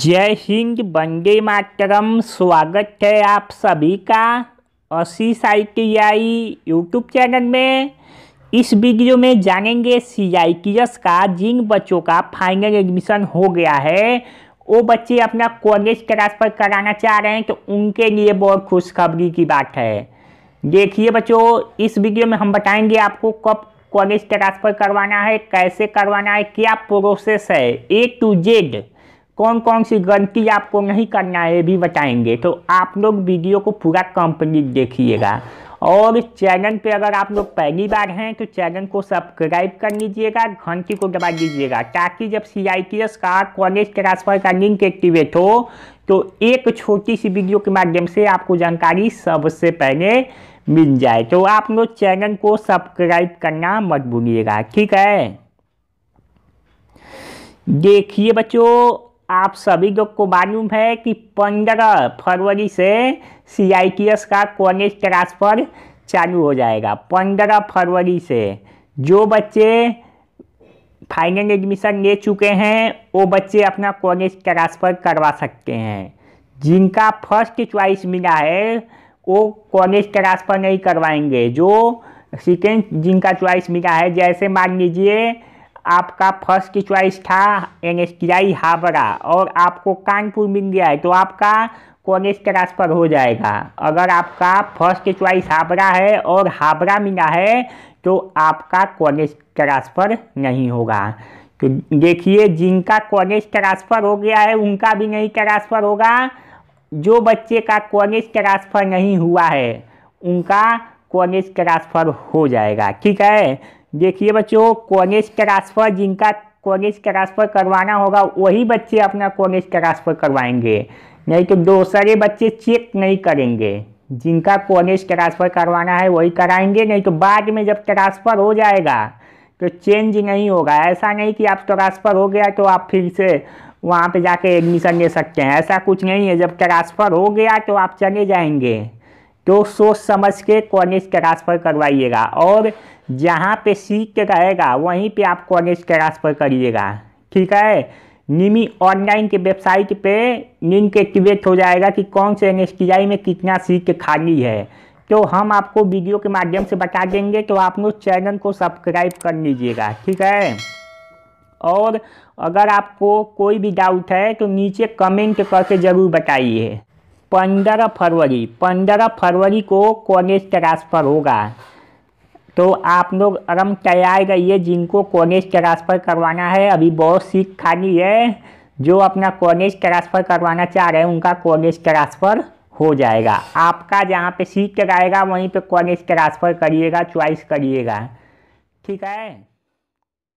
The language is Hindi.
जय हिंद वंदे मातरम स्वागत है आप सभी का असी साई टी आई यूट्यूब चैनल में इस वीडियो में जानेंगे सी आई टी एस का जिन बच्चों का फाइनल एडमिशन हो गया है वो बच्चे अपना कॉलेज ट्रांसफ़र कराना चाह रहे हैं तो उनके लिए बहुत खुशखबरी की बात है देखिए बच्चों इस वीडियो में हम बताएंगे आपको कब कॉलेज ट्रांसफ़र करवाना है कैसे करवाना है क्या प्रोसेस है ए टू जेड कौन कौन सी गलती आपको नहीं करना है ये भी बताएंगे तो आप लोग वीडियो को पूरा कंप्लीट देखिएगा और चैनल पे अगर आप लोग पहली बार हैं तो चैनल को सब्सक्राइब कर लीजिएगा घंटी को दबा दीजिएगा ताकि जब सी आई टी एस का कॉलेज ट्रांसफर का लिंक एक्टिवेट हो तो एक छोटी सी वीडियो के माध्यम से आपको जानकारी सबसे पहले मिल जाए तो आप लोग चैनल को सब्सक्राइब करना मत भूलिएगा ठीक है देखिए बच्चों आप सभी लोग को मालूम है कि पंद्रह फरवरी से सी आई टी एस का कॉलेज ट्रांसफ़र चालू हो जाएगा पंद्रह फरवरी से जो बच्चे फाइनल एडमिशन ले चुके हैं वो बच्चे अपना कॉलेज ट्रांसफ़र करवा सकते हैं जिनका फर्स्ट चॉइस मिला है वो कॉलेज ट्रांसफ़र नहीं करवाएंगे जो सेकेंड जिनका चॉइस मिला है जैसे मान लीजिए आपका फर्स्ट च्वाइस था N S T I Howrah और आपको कानपुर मिल गया है तो आपका कॉलेज ट्रांसफ़र हो जाएगा अगर आपका फर्स्ट च्वाइस हावड़ा है और हावड़ा मिला है तो आपका कॉलेज ट्रांसफ़र नहीं होगा तो देखिए जिनका कॉलेज ट्रांसफ़र हो गया है उनका भी नहीं ट्रांसफ़र होगा जो बच्चे का कॉलेज ट्रांसफ़र नहीं हुआ है उनका कॉलेज ट्रांसफ़र हो जाएगा ठीक है देखिए बच्चों कॉलेज ट्रांसफ़र जिनका कॉलेज ट्रांसफ़र करवाना होगा वही बच्चे अपना कॉलेज ट्रांसफ़र करवाएंगे नहीं तो दूसरे बच्चे चेक नहीं करेंगे जिनका कॉलेज ट्रांसफ़र करवाना है वही कराएंगे नहीं तो बाद में जब ट्रांसफ़र हो जाएगा तो चेंज नहीं होगा ऐसा नहीं कि आप ट्रांसफ़र हो गया तो आप फिर से वहाँ पे जाके एडमिशन ले सकते हैं ऐसा कुछ नहीं है जब ट्रांसफ़र हो गया तो आप चले जाएंगे तो सोच समझ के कॉलेज ट्रांसफ़र करवाइएगा और जहाँ पे सीख रहेगा वहीं पे आप कॉलेज ट्रांसफ़र करिएगा ठीक है निमी ऑनलाइन के वेबसाइट पे लिंक एक्टिवेट हो जाएगा कि कौन से एन में कितना के खाली है तो हम आपको वीडियो के माध्यम से बता देंगे तो आप लोग चैनल को सब्सक्राइब कर लीजिएगा ठीक है और अगर आपको कोई भी डाउट है तो नीचे कमेंट करके ज़रूर बताइए पंद्रह फरवरी पंद्रह फरवरी को कॉलेज ट्रांसफ़र होगा तो आप लोग आराम तैयार रहिए जिनको कॉलेज ट्रांसफ़र करवाना है अभी बहुत सीट खाली है जो अपना कॉलेज ट्रांसफ़र करवाना चाह रहे हैं उनका कॉलेज ट्रांसफ़र हो जाएगा आपका जहाँ पे सीट कराएगा वहीं पे कॉलेज ट्रांसफ़र करिएगा चॉइस करिएगा ठीक है